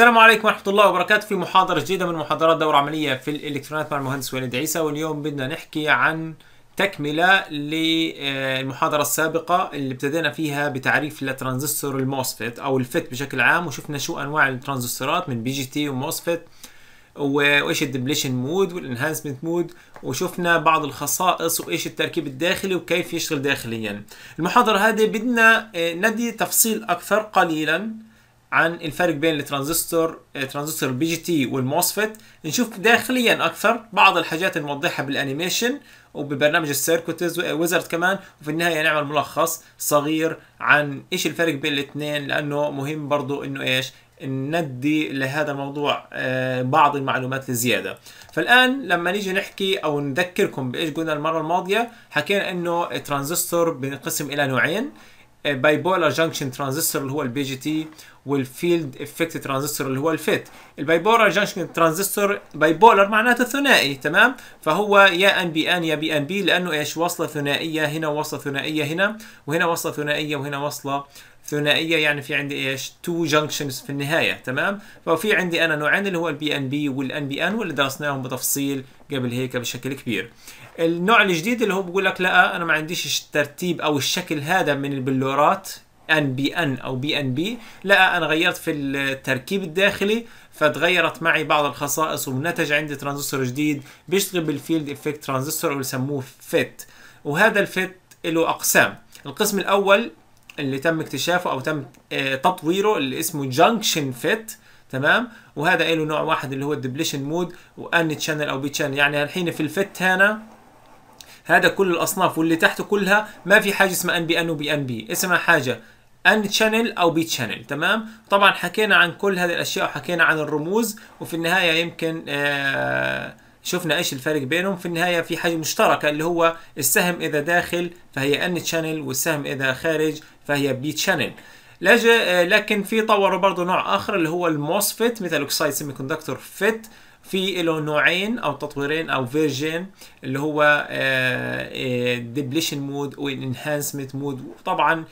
السلام عليكم ورحمة الله وبركاته في محاضرة جديدة من محاضرات دورة عملية في الإلكترونيات مع المهندس وليد عيسى واليوم بدنا نحكي عن تكملة للمحاضرة السابقة اللي ابتدينا فيها بتعريف لترانزستور الموسفيت أو الفت بشكل عام وشفنا شو أنواع الترانزستورات من بي جي تي وموسفيت وايش الدبليشن مود والانهانسمنت مود وشفنا بعض الخصائص وايش التركيب الداخلي وكيف يشتغل داخليا المحاضرة هذه بدنا آه، ندي تفصيل أكثر قليلا عن الفرق بين الترانزستور ترانزستور بي جي تي والموسفت نشوف داخليا اكثر بعض الحاجات نوضحها بالانيميشن وببرنامج السيركوتز ويزرد كمان وفي النهايه نعمل يعني ملخص صغير عن ايش الفرق بين الاثنين لانه مهم برضو انه ايش ندي لهذا الموضوع آه، بعض المعلومات الزيادة فالآن لما نيجي نحكي أو نذكركم بإيش قلنا المرة الماضية حكينا أنه الترانزستور بينقسم إلى نوعين بايبولار جانكشن ترانزستور اللي هو البي جي تي والفيلد افكت ترانزستور اللي هو الفيت البايبولار جانكشن ترانزستور بايبولار معناته ثنائي تمام فهو يا ان بي ان يا بي ان بي لانه ايش وصله ثنائيه هنا وصله ثنائيه هنا وهنا وصله ثنائيه وهنا وصله ثنائيه يعني في عندي ايش تو جانكشنز في النهايه تمام ففي عندي انا نوعين اللي هو البي ان بي والان بي ان واللي درسناهم بتفصيل قبل هيك بشكل كبير النوع الجديد اللي هو بيقول لك لا انا ما عنديش الترتيب او الشكل هذا من البلورات ان بي ان او بي ان بي لا انا غيرت في التركيب الداخلي فتغيرت معي بعض الخصائص ونتج عندي ترانزستور جديد بيشتغل بالفيلد افكت ترانزستور ويسموه فيت وهذا الفيت له اقسام القسم الاول اللي تم اكتشافه او تم آه، تطويره اللي اسمه جانكشن فيت تمام وهذا له نوع واحد اللي هو الدبليشن مود وان تشانل او بي تشانل يعني الحين في الفت هنا هذا كل الاصناف واللي تحته كلها ما في حاجه اسمها ان بي ان وبي ان بي اسمها حاجه ان تشانل او بي تشانل تمام طبعا حكينا عن كل هذه الاشياء وحكينا عن الرموز وفي النهايه يمكن آه شفنا ايش الفرق بينهم في النهايه في حاجه مشتركه اللي هو السهم اذا داخل فهي ان تشانل والسهم اذا خارج فهي بي تشانل آه، لكن في طوروا برضه نوع اخر اللي هو الموسفيت مثل اوكسايد سيمي كوندكتور فيت في له نوعين او تطويرين او فيرجن اللي هو ديبليشن مود والانهانسمنت مود وطبعا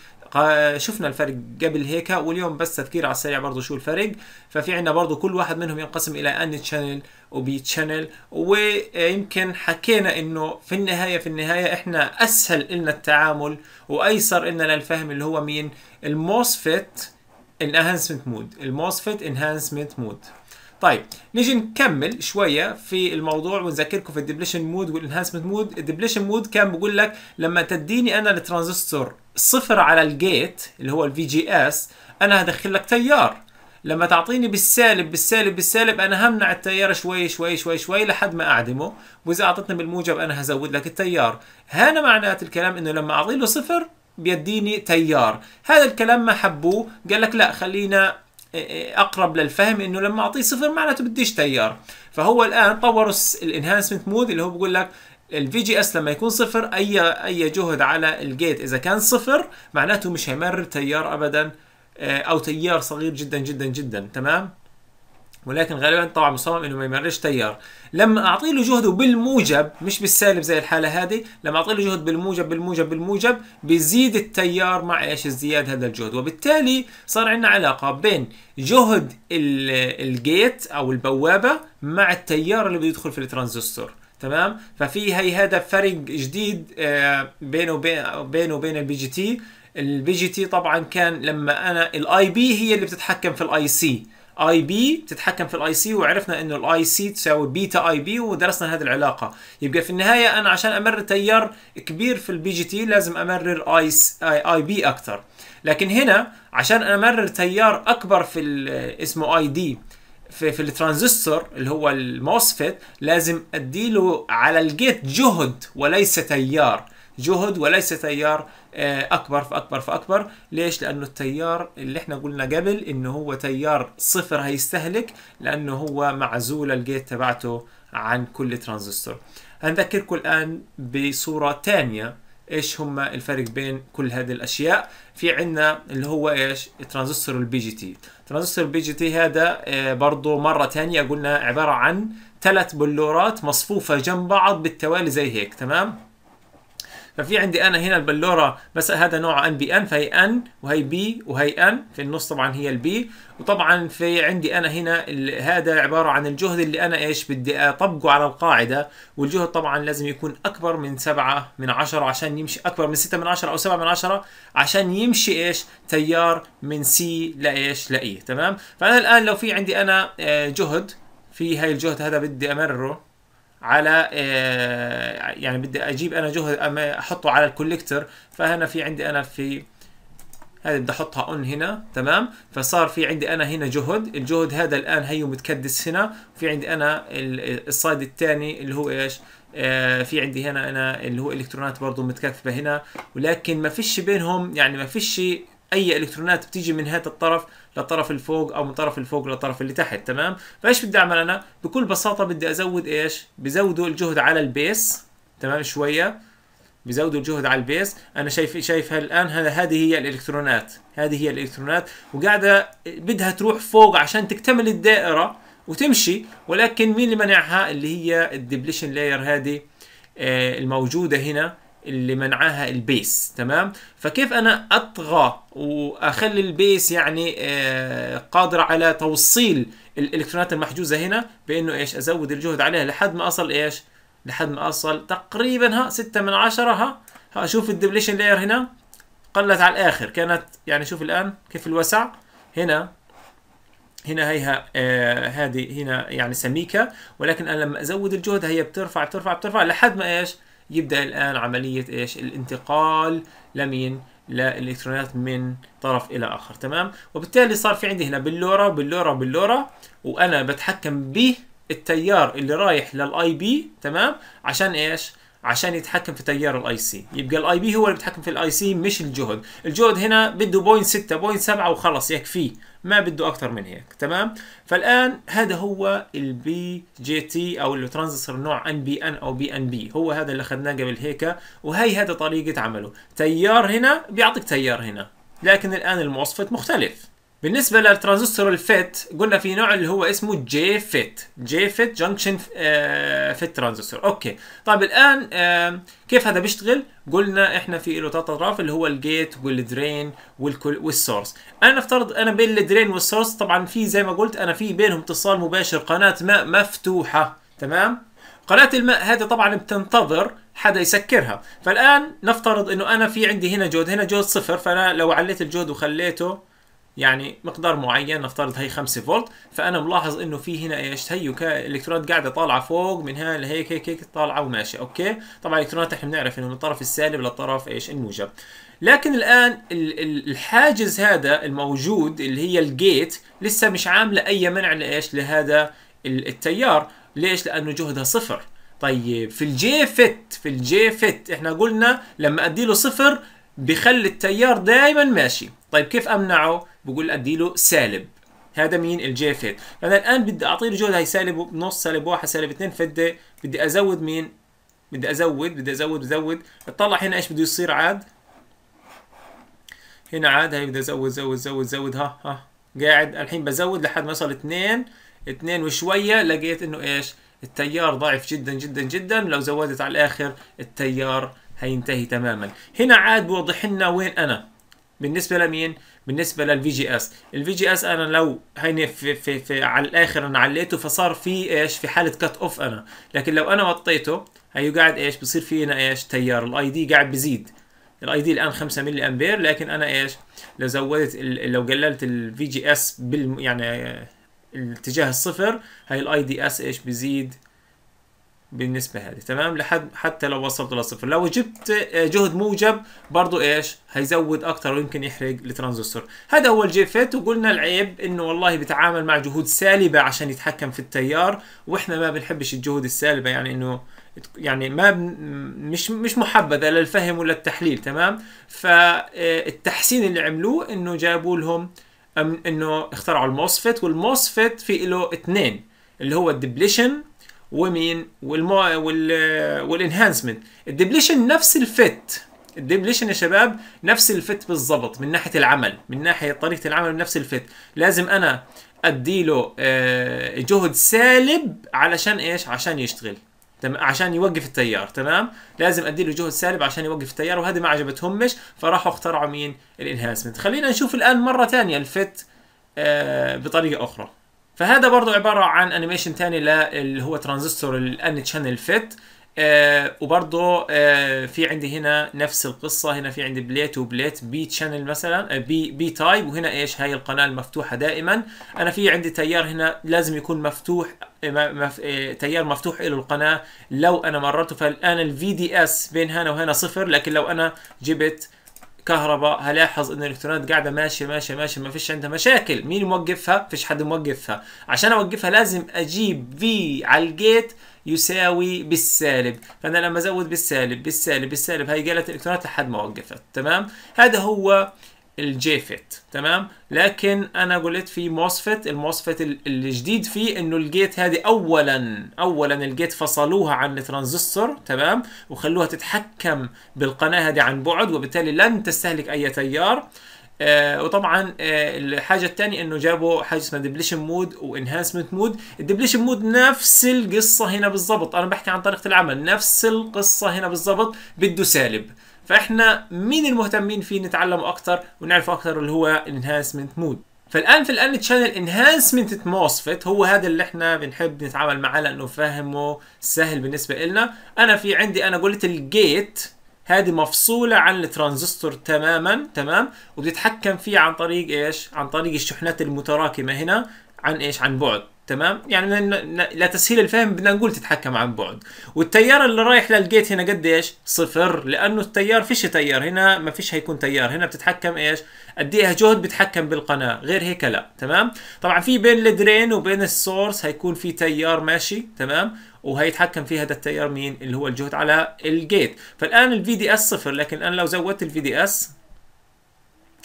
شفنا الفرق قبل هيك واليوم بس تذكير على السريع برضه شو الفرق ففي عندنا برضه كل واحد منهم ينقسم الى ان تشانل وبي تشانل ويمكن حكينا انه في النهايه في النهايه احنا اسهل لنا التعامل وايسر لنا للفهم اللي هو مين الموسفيت انهانسمنت مود الموسفيت انهانسمنت مود طيب نيجي نكمل شويه في الموضوع ونذكركم في الديبليشن مود والانهانسمنت مود الديبليشن مود كان بقول لك لما تديني انا الترانزستور صفر على الجيت اللي هو الفي جي اس انا هدخل لك تيار لما تعطيني بالسالب بالسالب بالسالب انا همنع التيار شوي شوي شوي شوي لحد ما اعدمه واذا اعطتني بالموجب انا هزود لك التيار هنا معنات الكلام انه لما اعطي له صفر بيديني تيار هذا الكلام ما حبوه قال لك لا خلينا اقرب للفهم انه لما اعطيه صفر معناته بديش تيار فهو الان طوروا الانهانسمنت مود اللي هو بقول لك الفي جي اس لما يكون صفر اي اي جهد على الجيت اذا كان صفر معناته مش هيمرر تيار ابدا آه، او تيار صغير جدا جدا جدا تمام ولكن غالبا طبعا مصمم انه ما يمرش تيار لما اعطي له جهده بالموجب مش بالسالب زي الحاله هذه لما اعطي له جهد بالموجب بالموجب بالموجب بيزيد التيار مع ايش ازدياد هذا الجهد وبالتالي صار عندنا علاقه بين جهد الجيت او البوابه مع التيار اللي بده يدخل في الترانزستور تمام ففي هي هذا فرق جديد آه، بينه وبين بينه وبين البي جي تي البي جي تي طبعا كان لما انا الاي بي هي اللي بتتحكم في الاي سي اي بي تتحكم في الاي سي وعرفنا انه الاي سي تساوي بيتا اي بي ودرسنا هذه العلاقه يبقى في النهايه انا عشان امرر تيار كبير في البي جي تي لازم امرر اي اي بي اكثر لكن هنا عشان امرر تيار اكبر في اسمه اي دي في, في الترانزستور اللي هو الموسفيت لازم اديله على الجيت جهد وليس تيار جهد وليس تيار آه، اكبر فاكبر فاكبر ليش لانه التيار اللي احنا قلنا قبل انه هو تيار صفر هيستهلك لانه هو معزول الجيت تبعته عن كل ترانزستور هنذكركم الان بصوره ثانيه ايش هم الفرق بين كل هذه الاشياء في عندنا اللي هو ايش ترانزستور البي جي تي ترانزستور البي جي تي هذا آه، برضه مره ثانيه قلنا عباره عن ثلاث بلورات مصفوفه جنب بعض بالتوالي زي هيك تمام ففي عندي انا هنا البلوره بس هذا نوع ان بي ان فهي ان وهي بي وهي ان في النص طبعا هي البي وطبعا في عندي انا هنا هذا عباره عن الجهد اللي انا ايش بدي اطبقه على القاعده والجهد طبعا لازم يكون اكبر من 7 من 10 عشان يمشي اكبر من 6 من 10 او 7 من 10 عشان يمشي ايش تيار من سي لايش لاي تمام فانا الان لو في عندي انا آه، جهد في هاي الجهد هذا بدي امرره على آه، يعني بدي اجيب انا جهد احطه على الكوليكتر فهنا في عندي انا في هذه بدي احطها اون هنا تمام فصار في عندي انا هنا جهد الجهد هذا الان هيو متكدس هنا في عندي انا الصيد الثاني اللي هو ايش آه، في عندي هنا انا اللي هو الكترونات برضه متكثفه هنا ولكن ما فيش بينهم يعني ما فيش اي الكترونات بتيجي من هذا الطرف للطرف اللي فوق او من طرف اللي فوق للطرف اللي تحت تمام فايش بدي اعمل انا بكل بساطه بدي ازود ايش بزودوا الجهد على البيس تمام شويه بزودوا الجهد على البيس انا شايف شايفها الان هذه هي الالكترونات هذه هي الالكترونات وقاعده بدها تروح فوق عشان تكتمل الدائره وتمشي ولكن مين اللي منعها اللي هي الدبليشن لاير هذه آه، الموجوده هنا اللي منعاها البيس تمام فكيف انا اطغى واخلي البيس يعني آه، قادر على توصيل الالكترونات المحجوزه هنا بانه ايش ازود الجهد عليها لحد ما اصل ايش لحد ما اصل تقريبا ها 6 من 10 ها, اشوف شوف الدبليشن لاير هنا قلت على الاخر كانت يعني شوف الان كيف الوسع هنا هنا هيها آه هذه هنا يعني سميكه ولكن انا لما ازود الجهد هي بترفع بترفع بترفع لحد ما ايش يبدأ الآن عملية إيش الانتقال لمين للإلكترونات من طرف إلى آخر تمام وبالتالي صار في عندي هنا باللورا باللورا باللورا وأنا بتحكم به التيار اللي رايح للاي بي تمام عشان ايش عشان يتحكم في تيار الاي سي يبقى الاي بي هو اللي بيتحكم في الاي سي مش الجهد الجهد هنا بده بوينت 6 بوينت 7 وخلص يكفيه ما بده اكثر من هيك تمام فالان هذا هو البي جي تي او الترانزستور نوع ان بي ان او بي ان بي هو هذا اللي اخذناه قبل هيك وهي هذا طريقه عمله تيار هنا بيعطيك تيار هنا لكن الان المواصفات مختلف بالنسبة للترانزستور الفيت قلنا في نوع اللي هو اسمه جي فيت جي فيت جنكشن فيت ترانزستور اوكي طيب الان كيف هذا بيشتغل قلنا احنا في له ثلاث اطراف اللي هو الجيت والدرين والسورس انا افترض انا بين الدرين والسورس طبعا في زي ما قلت انا في بينهم اتصال مباشر قناة ماء مفتوحة تمام قناة الماء هذه طبعا بتنتظر حدا يسكرها فالان نفترض انه انا في عندي هنا جهد هنا جهد صفر فانا لو عليت الجهد وخليته يعني مقدار معين نفترض هي 5 فولت فانا ملاحظ انه في هنا ايش هي الكترونات قاعده طالعه فوق من هنا لهيك هيك هيك طالعه وماشيه اوكي طبعا الالكترونات احنا بنعرف انه من الطرف السالب للطرف ايش الموجب لكن الان الحاجز هذا الموجود اللي هي الجيت لسه مش عامله اي منع لايش لهذا التيار ليش لانه جهدها صفر طيب في الجي فت في الجي فت احنا قلنا لما اديله صفر بخلي التيار دائما ماشي طيب كيف امنعه بقول اديله سالب هذا مين الجي فانا الان بدي اعطيه جهد هي سالب نص سالب واحد سالب اثنين فده بدي ازود مين بدي ازود بدي ازود ازود اطلع هنا ايش بده يصير عاد هنا عاد هي بدي ازود زود زود زود ها ها قاعد الحين بزود لحد ما وصل اثنين اثنين وشويه لقيت انه ايش التيار ضعيف جدا جدا جدا لو زودت على الاخر التيار هينتهي تماما هنا عاد بوضح لنا وين انا بالنسبه لمين بالنسبه للفي جي اس الفي جي اس انا لو هيني في, في, في على الاخر انا عليته فصار في ايش في حاله كت اوف انا لكن لو انا وطيته هيو قاعد ايش بصير فينا ايش تيار الاي دي قاعد بزيد الاي دي الان 5 ملي امبير لكن انا ايش لو زودت لو قللت الفي جي اس بال يعني آه، الاتجاه الصفر هاي الاي دي اس ايش بزيد بالنسبة هذه تمام لحد حتى لو وصلت للصفر لو جبت آه، جهد موجب برضو ايش هيزود اكتر ويمكن يحرق الترانزستور هذا هو الجيفت وقلنا العيب انه والله بيتعامل مع جهود سالبة عشان يتحكم في التيار واحنا ما بنحبش الجهود السالبة يعني انه يعني ما مش مش محبذة للفهم ولا التحليل تمام فالتحسين آه، اللي عملوه انه جابوا لهم انه اخترعوا الموسفت والموسفت في له اثنين اللي هو الدبليشن ومين والمع... وال... والانهانسمنت الدبليشن نفس الفت الدبليشن يا شباب نفس الفت بالظبط من ناحيه العمل من ناحيه طريقه العمل نفس الفت لازم انا ادي له آه، جهد سالب علشان ايش عشان يشتغل عشان يوقف التيار تمام لازم ادي له جهد سالب عشان يوقف التيار وهذه ما عجبتهمش فراحوا اخترعوا مين الانهانسمنت خلينا نشوف الان مره ثانيه الفت آه، بطريقه اخرى فهذا برضو عباره عن انيميشن تاني اللي هو ترانزستور الان تشانل فيت آه وبرضه آه في عندي هنا نفس القصة هنا في عندي بليت وبليت بي تشانل مثلا بي بي تايب وهنا ايش هاي القناة المفتوحة دائما انا في عندي تيار هنا لازم يكون مفتوح آه، مف... آه، تيار مفتوح له القناة لو انا مررته فالان الفي دي اس بين هنا وهنا صفر لكن لو انا جبت كهرباء هلاحظ ان الالكترونات قاعده ماشيه ماشيه ماشيه ما فيش عندها مشاكل مين موقفها فيش حد موقفها عشان اوقفها لازم اجيب في على الجيت يساوي بالسالب فانا لما ازود بالسالب بالسالب بالسالب هي قالت الالكترونات لحد ما وقفت تمام هذا هو الجيفت تمام لكن انا قلت في موسفت الموسفت الجديد فيه انه الجيت هذه اولا اولا الجيت فصلوها عن الترانزستور تمام وخلوها تتحكم بالقناه هذه عن بعد وبالتالي لن تستهلك اي تيار آه وطبعا آه الحاجه الثانيه انه جابوا حاجه اسمها ديبليشن مود وانهانسمنت مود الديبليشن مود نفس القصه هنا بالضبط انا بحكي عن طريقه العمل نفس القصه هنا بالضبط بده سالب فاحنا مين المهتمين فيه نتعلم اكتر ونعرف اكتر اللي هو الانهانسمنت مود فالان في الان تشانل انهانسمنت موسفيت هو هذا اللي احنا بنحب نتعامل معاه لانه فاهمه سهل بالنسبه لنا انا في عندي انا قلت الجيت هذه مفصولة عن الترانزستور تماما تمام وبتتحكم فيه عن طريق ايش؟ عن طريق الشحنات المتراكمة هنا عن ايش؟ عن بعد تمام يعني لا تسهيل الفهم بدنا نقول تتحكم عن بعد والتيار اللي رايح للجيت هنا قد ايش صفر لانه التيار فيش تيار هنا ما فيش هيكون تيار هنا بتتحكم ايش قد ايه جهد بتحكم بالقناه غير هيك لا تمام طبعا في بين الدرين وبين السورس هيكون في تيار ماشي تمام وهيتحكم فيه هذا التيار مين اللي هو الجهد على الجيت فالان الفي دي اس صفر لكن انا لو زودت الفي دي اس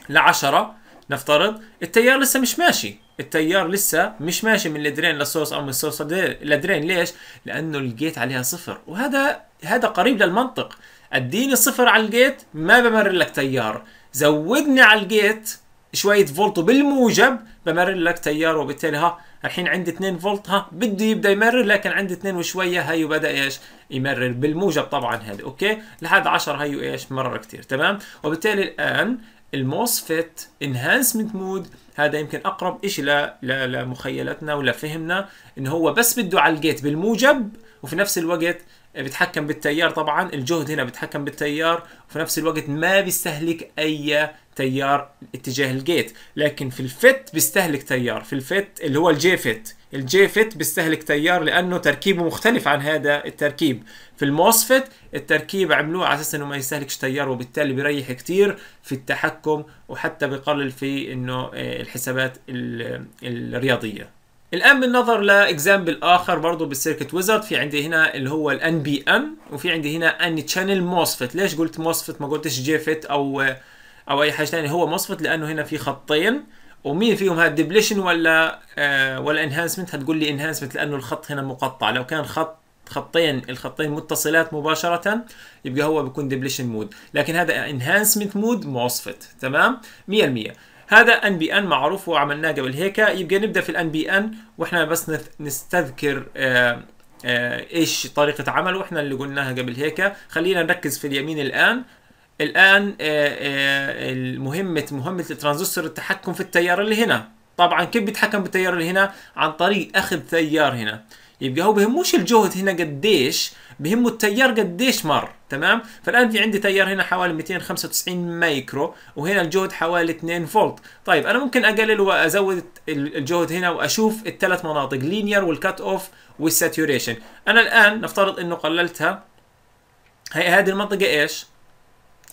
ل 10 نفترض التيار لسه مش ماشي التيار لسه مش ماشي من الدرين للسورس او من السورس للدرين ليش؟ لانه الجيت عليها صفر وهذا هذا قريب للمنطق اديني صفر على الجيت ما بمرر لك تيار زودني على الجيت شويه فولت وبالموجب بمرر لك تيار وبالتالي ها الحين عندي 2 فولت ها بده يبدا يمرر لكن عندي 2 وشويه هيو بدا ايش يمرر بالموجب طبعا هذا اوكي لحد 10 هيو ايش مرر كثير تمام وبالتالي الان الموسفيت انهانسمنت مود هذا يمكن اقرب شيء لمخيلتنا ولفهمنا انه هو بس بده على الجيت بالموجب وفي نفس الوقت بيتحكم بالتيار طبعا الجهد هنا بيتحكم بالتيار وفي نفس الوقت ما بيستهلك اي تيار اتجاه الجيت لكن في الفت بيستهلك تيار في الفت اللي هو الجي فت الجي فيت بيستهلك تيار لانه تركيبه مختلف عن هذا التركيب في الموسفت التركيب عملوه على اساس انه ما يستهلكش تيار وبالتالي بيريح كتير في التحكم وحتى بيقلل في انه آه، الحسابات الرياضيه الان بالنظر لاكزامبل اخر برضه بالسيركت ويزرد في عندي هنا اللي هو الان بي ام وفي عندي هنا ان تشانل موسفت ليش قلت موسفت ما قلتش جي فيت او آه، او اي حاجه ثانيه هو موسفت لانه هنا في خطين ومين فيهم هاد ديبليشن ولا آه ولا انهانسمنت هتقول لي انهانسمنت لانه الخط هنا مقطع لو كان خط خطين الخطين متصلات مباشرة يبقى هو بيكون ديبليشن مود لكن هذا انهانسمنت مود معصفت تمام 100% هذا ان بي ان معروف وعملناه قبل هيك يبقى نبدا في الان بي ان واحنا بس نستذكر آه آه ايش طريقة عمله واحنا اللي قلناها قبل هيك خلينا نركز في اليمين الان الان آه، آه، مهمه مهمه الترانزستور التحكم في التيار اللي هنا طبعا كيف بيتحكم بالتيار اللي هنا عن طريق اخذ تيار هنا يبقى هو بهموش الجهد هنا قديش بهمه التيار قديش مر تمام فالان في عندي تيار هنا حوالي 295 مايكرو وهنا الجهد حوالي 2 فولت طيب انا ممكن اقلل وازود الجهد هنا واشوف الثلاث مناطق لينير والكات اوف والساتوريشن انا الان نفترض انه قللتها هي هذه المنطقه ايش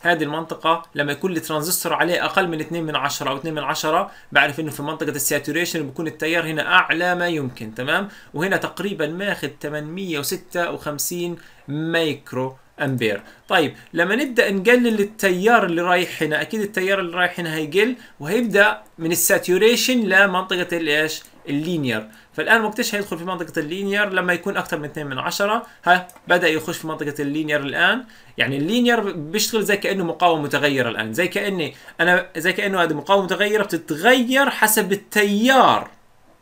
هذه المنطقة لما يكون الترانزستور عليه أقل من 2 من 10 أو 2 من 10 بعرف إنه في منطقة الساتوريشن بكون التيار هنا أعلى ما يمكن تمام وهنا تقريبا ماخذ 856 مايكرو امبير طيب لما نبدا نقلل التيار اللي رايح هنا اكيد التيار اللي رايح هنا هيقل وهيبدا من الساتوريشن لمنطقه الايش اللينير فالان وقتاش هيدخل في منطقه اللينير لما يكون اكثر من 2 من 10 ها بدا يخش في منطقه اللينير الان يعني اللينير بيشتغل زي كانه مقاومه متغيره الان زي كاني انا زي كانه هذه مقاومه متغيره بتتغير حسب التيار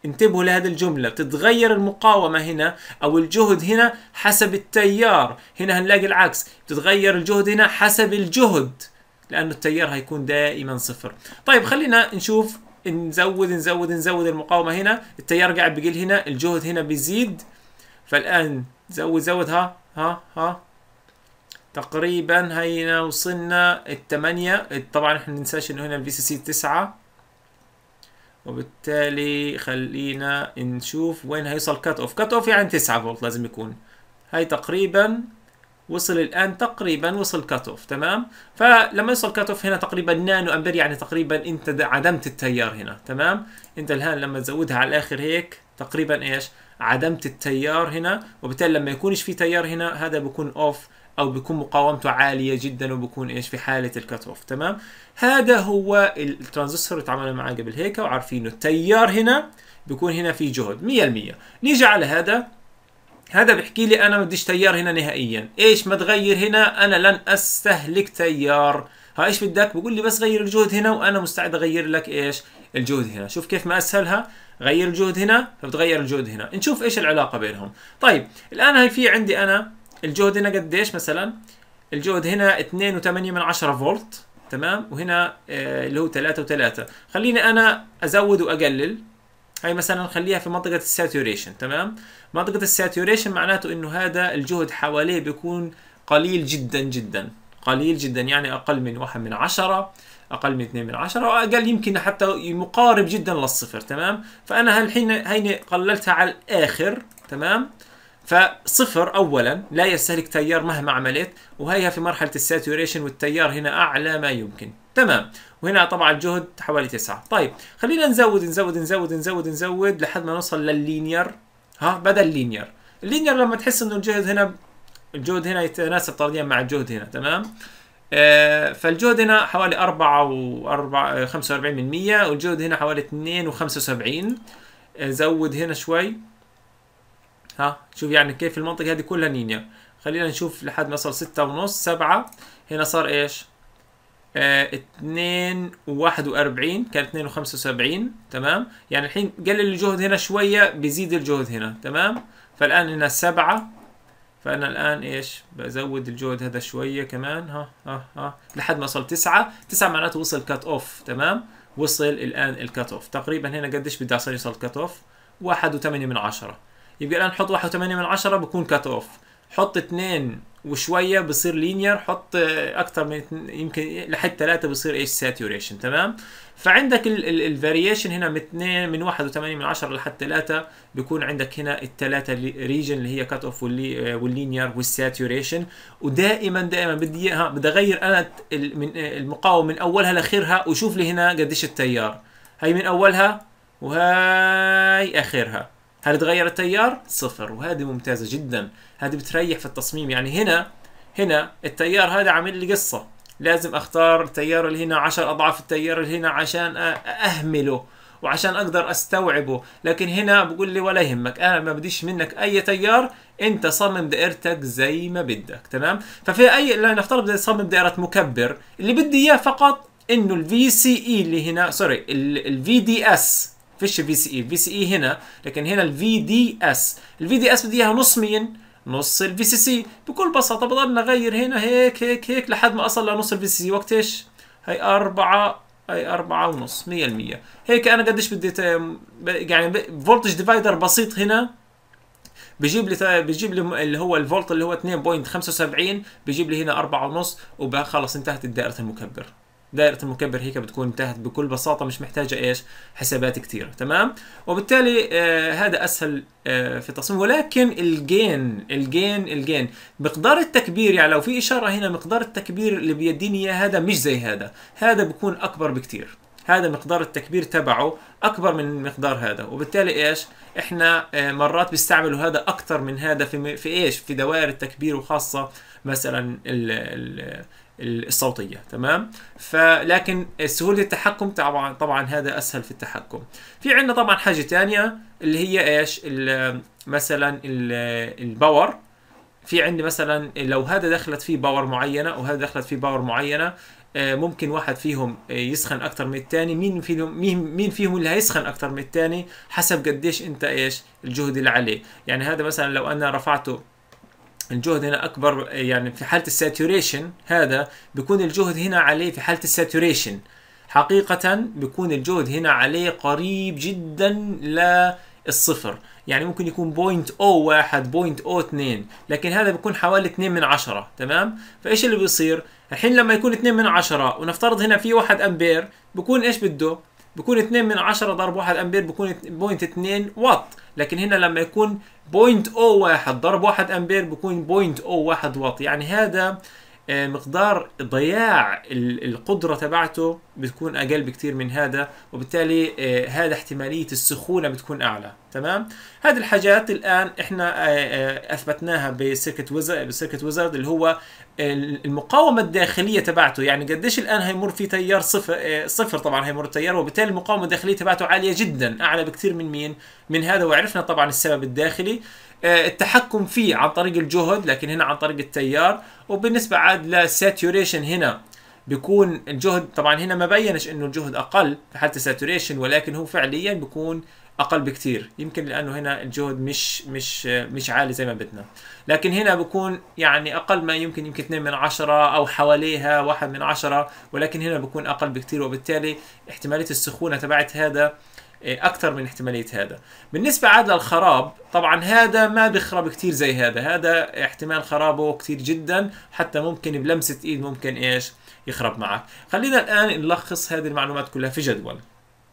انتبهوا لهذه الجملة بتتغير المقاومة هنا أو الجهد هنا حسب التيار هنا هنلاقي العكس بتتغير الجهد هنا حسب الجهد لأنه التيار هيكون دائما صفر طيب خلينا نشوف نزود نزود نزود المقاومه هنا التيار قاعد بيقل هنا الجهد هنا بيزيد فالان زود زود ها ها ها تقريبا هينا وصلنا الثمانية طبعا احنا ننساش انه هنا البي سي سي تسعة وبالتالي خلينا نشوف وين هيوصل كات اوف كات اوف يعني تسعة فولت لازم يكون هاي تقريبا وصل الان تقريبا وصل كت اوف تمام فلما يوصل كت اوف هنا تقريبا نانو امبير يعني تقريبا انت عدمت التيار هنا تمام انت الان لما تزودها على الاخر هيك تقريبا ايش عدمت التيار هنا وبالتالي لما يكونش في تيار هنا هذا بيكون اوف او بيكون مقاومته عاليه جدا وبكون ايش في حاله الكت اوف تمام هذا هو الترانزستور اللي معاه قبل هيك وعارفينه التيار هنا بيكون هنا في جهد 100% نيجي على هذا هذا بحكي لي انا ما بديش تيار هنا نهائيا ايش ما تغير هنا انا لن استهلك تيار ها ايش بدك بقول لي بس غير الجهد هنا وانا مستعد اغير لك ايش الجهد هنا شوف كيف ما اسهلها غير الجهد هنا فبتغير الجهد هنا نشوف ايش العلاقه بينهم طيب الان هي في عندي انا الجهد هنا قديش مثلا الجهد هنا 2.8 من 10 فولت تمام وهنا آه، اللي هو 3 و3 خليني انا ازود واقلل هاي مثلا خليها في منطقة الساتوريشن تمام منطقة الساتوريشن معناته انه هذا الجهد حواليه بيكون قليل جدا جدا قليل جدا يعني اقل من واحد من عشرة اقل من اثنين من عشرة واقل يمكن حتى مقارب جدا للصفر تمام فانا هالحين هيني قللتها على الاخر تمام فصفر اولا لا يستهلك تيار مهما عملت وهيها في مرحله الساتوريشن والتيار هنا اعلى ما يمكن تمام وهنا طبعا الجهد حوالي 9 طيب خلينا نزود نزود نزود نزود نزود لحد ما نوصل لللينير ها بدل اللينير اللينير لما تحس انه الجهد هنا الجهد هنا يتناسب طرديا مع الجهد هنا تمام آه فالجهد هنا حوالي 4 و 4 45% والجهد هنا حوالي 2 و 75 زود هنا شوي ها شوف يعني كيف المنطقة هذه كلها نينيا خلينا نشوف لحد ما صار ستة ونص سبعة هنا صار ايش اتنين آه، وواحد واربعين كان اتنين وخمسة وسبعين تمام يعني الحين قلل الجهد هنا شوية بيزيد الجهد هنا تمام فالآن هنا سبعة فأنا الآن إيش بزود الجهد هذا شوية كمان ها ها ها لحد ما صار تسعة تسعة معناته وصل كات أوف تمام وصل الآن الكات أوف تقريبا هنا قديش بدي اصير يوصل كات أوف واحد وثمانية من عشرة يبقى الان حط واحد وثمانية من عشرة بكون كات اوف حط 2 وشوية بصير لينير حط اكثر من يمكن لحد ثلاثة بصير ايش ساتوريشن تمام فعندك الفاريشن هنا من اثنين من واحد وثمانية من عشرة لحد ثلاثة بيكون عندك هنا الثلاثة ريجن اللي هي كات اوف واللينير والساتوريشن ودائما دائما بدي اياها بدي اغير انا من آه، المقاومة من اولها لاخرها وشوف لي هنا قديش التيار هي من اولها وهاي اخرها هل تغير التيار؟ صفر وهذه ممتازة جدا هذه بتريح في التصميم يعني هنا هنا التيار هذا عامل لي قصة لازم اختار التيار اللي هنا 10 اضعاف التيار اللي هنا عشان اهمله وعشان اقدر استوعبه لكن هنا بقول لي ولا يهمك انا ما بديش منك اي تيار انت صمم دائرتك زي ما بدك تمام ففي اي لنفترض بدي اصمم دائره مكبر اللي بدي اياه فقط انه الفي سي اي e اللي هنا سوري الفي دي اس فيش في سي اي في سي اي هنا لكن هنا الفي دي اس الفي دي اس بدي اياها نص مين نص الفي سي سي بكل بساطه بضل اغير هنا هيك هيك هيك لحد ما اصل لنص الفي سي سي وقت ايش هي أربعة هي أربعة ونص 100% هيك أنا قديش بدي يعني فولتج ديفايدر بسيط هنا بجيب لي بجيب لي اللي هو الفولت اللي هو 2.75 بجيب لي هنا 4 ونص وخلص انتهت الدائره المكبر دائرة المكبر هيك بتكون انتهت بكل بساطة مش محتاجة ايش حسابات كثيرة تمام وبالتالي آه هذا اسهل آه في التصميم ولكن الجين الجين الجين مقدار التكبير يعني لو في اشارة هنا مقدار التكبير اللي بيديني اياه هذا مش زي هذا هذا بيكون اكبر بكثير هذا مقدار التكبير تبعه اكبر من مقدار هذا وبالتالي ايش احنا آه، مرات بيستعملوا هذا اكثر من هذا في في ايش في دوائر التكبير وخاصه مثلا ال ال الصوتيه تمام فلكن سهوله التحكم طبعا طبعا هذا اسهل في التحكم في عندنا طبعا حاجه ثانيه اللي هي ايش مثلا الباور في عندي مثلا لو هذا دخلت فيه باور معينه وهذا دخلت فيه باور معينه آه، ممكن واحد فيهم يسخن اكثر من الثاني مين فيهم مين مين فيهم اللي هيسخن اكثر من الثاني حسب قديش انت ايش الجهد اللي عليه يعني هذا مثلا لو انا رفعته الجهد هنا اكبر يعني في حاله الساتوريشن هذا بيكون الجهد هنا عليه في حاله الساتوريشن حقيقه بيكون الجهد هنا عليه قريب جدا للصفر يعني ممكن يكون oh او oh اثنين لكن هذا بيكون حوالي 2 من 10 تمام فايش اللي بيصير الحين لما يكون 2 من 10 ونفترض هنا في 1 امبير بيكون ايش بده بيكون 2 من 10 ضرب 1 امبير بيكون اثنين وات لكن هنا لما يكون 0.01 ضرب 1 امبير بيكون 0.01 واط يعني هذا آه، مقدار ضياع القدرة تبعته بتكون أقل بكثير من هذا وبالتالي آه، هذا احتمالية السخونة بتكون أعلى تمام هذه الحاجات الآن إحنا آه، أثبتناها بسيركت ويزرد بسيركت ويزرد اللي هو المقاومة الداخلية تبعته يعني قديش الآن هيمر في تيار صفر صفر طبعا هيمر التيار وبالتالي المقاومة الداخلية تبعته عالية جدا أعلى بكثير من مين من هذا وعرفنا طبعا السبب الداخلي آه، التحكم فيه عن طريق الجهد لكن هنا عن طريق التيار وبالنسبة عاد للساتوريشن هنا بيكون الجهد طبعا هنا ما بينش انه الجهد اقل في حالة الساتوريشن ولكن هو فعليا بيكون اقل بكثير يمكن لانه هنا الجهد مش مش مش عالي زي ما بدنا لكن هنا بكون يعني اقل ما يمكن يمكن 2 من 10 او حواليها 1 من 10 ولكن هنا بكون اقل بكثير وبالتالي احتماليه السخونه تبعت هذا إيه، اكثر من احتماليه هذا بالنسبه عاد للخراب طبعا هذا ما بيخرب كثير زي هذا هذا احتمال خرابه كثير جدا حتى ممكن بلمسه ايد ممكن ايش يخرب معك خلينا الان نلخص هذه المعلومات كلها في جدول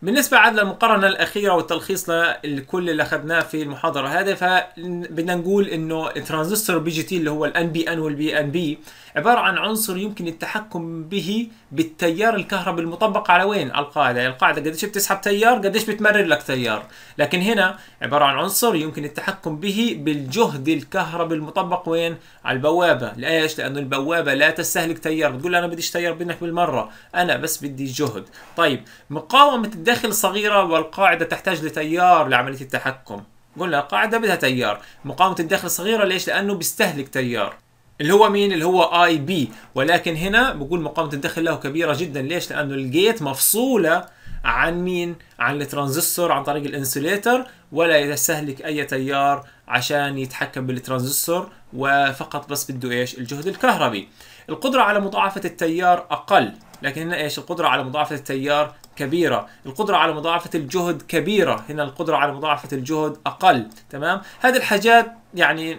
بالنسبة عاد للمقارنة الأخيرة والتلخيص لكل اللي أخذناه في المحاضرة هذه فبدنا نقول إنه الترانزستور بي جي تي اللي هو الـ NBN والـ BNB عبارة عن عنصر يمكن التحكم به بالتيار الكهربي المطبق على وين؟ على القاعدة، يعني القاعدة قديش بتسحب تيار قديش بتمرر لك تيار، لكن هنا عبارة عن عنصر يمكن التحكم به بالجهد الكهربي المطبق وين؟ على البوابة، ليش؟ لأنه البوابة لا تستهلك تيار، بتقول أنا بديش تيار منك بالمرة، أنا بس بدي جهد، طيب مقاومة الداخل صغيرة والقاعدة تحتاج لتيار لعملية التحكم. قلنا قاعدة بدها تيار مقاومة الداخل صغيرة ليش؟ لأنه بيستهلك تيار اللي هو مين اللي هو اي بي ولكن هنا بقول مقاومه الدخل له كبيره جدا ليش لانه الجيت مفصوله عن مين عن الترانزستور عن طريق الانسوليتر ولا يستهلك اي تيار عشان يتحكم بالترانزستور وفقط بس بده ايش الجهد الكهربي القدره على مضاعفه التيار اقل لكن هنا ايش القدره على مضاعفه التيار كبيره القدره على مضاعفه الجهد كبيره هنا القدره على مضاعفه الجهد اقل تمام هذه الحاجات يعني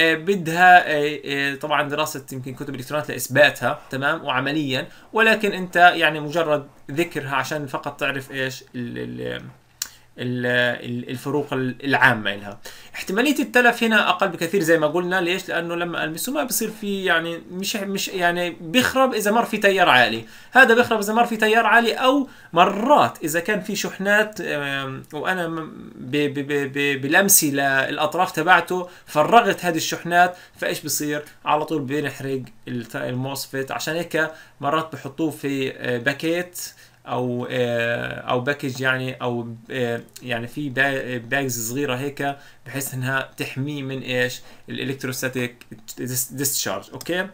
آه، بدها آه، آه، طبعا دراسه يمكن كتب الالكترونات لاثباتها تمام وعمليا ولكن انت يعني مجرد ذكرها عشان فقط تعرف ايش الفروق العامة لها احتماليه التلف هنا اقل بكثير زي ما قلنا ليش لانه لما المسه ما بصير في يعني مش مش يعني بيخرب اذا مر في تيار عالي هذا بيخرب اذا مر في تيار عالي او مرات اذا كان في شحنات وانا بلمسي للاطراف تبعته فرغت هذه الشحنات فايش بصير على طول بينحرق الموسفيت عشان هيك مرات بحطوه في آه، باكيت او آه، او باكج يعني او آه، يعني في باجز صغيره هيك بحيث انها تحميه من ايش الالكتروستاتيك ديسشارج اوكي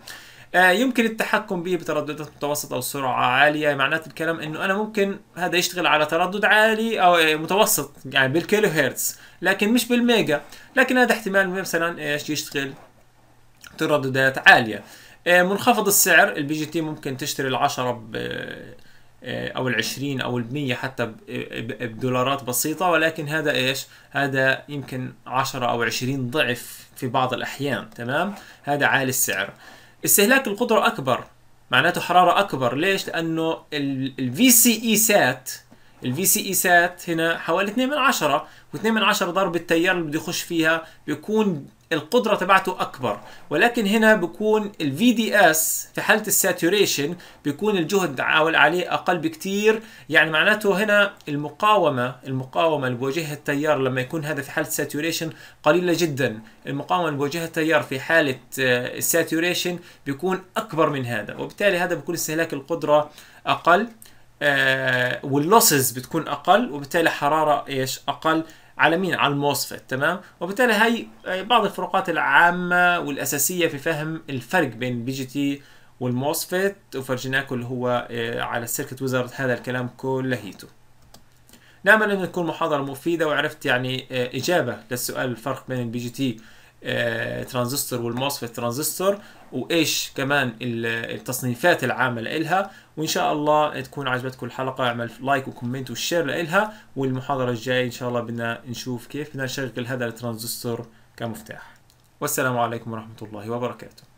آه، يمكن التحكم به بترددات متوسطة أو سرعة عالية معنات الكلام إنه أنا ممكن هذا يشتغل على تردد عالي أو متوسط يعني بالكيلو هرتز لكن مش بالميجا لكن هذا احتمال مثلا إيش يشتغل ترددات عالية منخفض السعر البي جي تي ممكن تشتري العشرة ب آه، او العشرين او المية حتى بدولارات بسيطة ولكن هذا ايش هذا يمكن عشرة او عشرين ضعف في بعض الاحيان تمام هذا عالي السعر استهلاك القدرة اكبر معناته حرارة اكبر ليش لانه الفي سي اي e سات الفي سي اي e سات هنا حوالي 2 من 10 و2 من 10 ضرب التيار اللي بده يخش فيها بيكون القدرة تبعته أكبر ولكن هنا بكون ال VDS في حالة الساتوريشن بيكون الجهد عليه أقل بكتير يعني معناته هنا المقاومة المقاومة اللي بواجهها التيار لما يكون هذا في حالة الساتوريشن قليلة جدا المقاومة اللي بواجهها التيار في حالة آه، الساتوريشن بيكون أكبر من هذا وبالتالي هذا بيكون استهلاك القدرة أقل آه واللوسز بتكون اقل وبالتالي حراره ايش اقل على مين؟ على الموسفت تمام؟ وبالتالي هي آه، بعض الفروقات العامة والأساسية في فهم الفرق بين بي جي تي والموسفت وفرجناكم اللي هو آه، على السيركت ويزارد هذا الكلام كلهيته. نأمل أن تكون محاضرة مفيدة وعرفت يعني آه، إجابة للسؤال الفرق بين البي جي تي آه، ترانزستور والموس في الترانزستور وايش كمان التصنيفات العامه لإلها وان شاء الله تكون عجبتكم الحلقه اعمل لايك وكومنت وشير لإلها والمحاضره الجايه ان شاء الله بدنا نشوف كيف بدنا نشغل هذا الترانزستور كمفتاح والسلام عليكم ورحمه الله وبركاته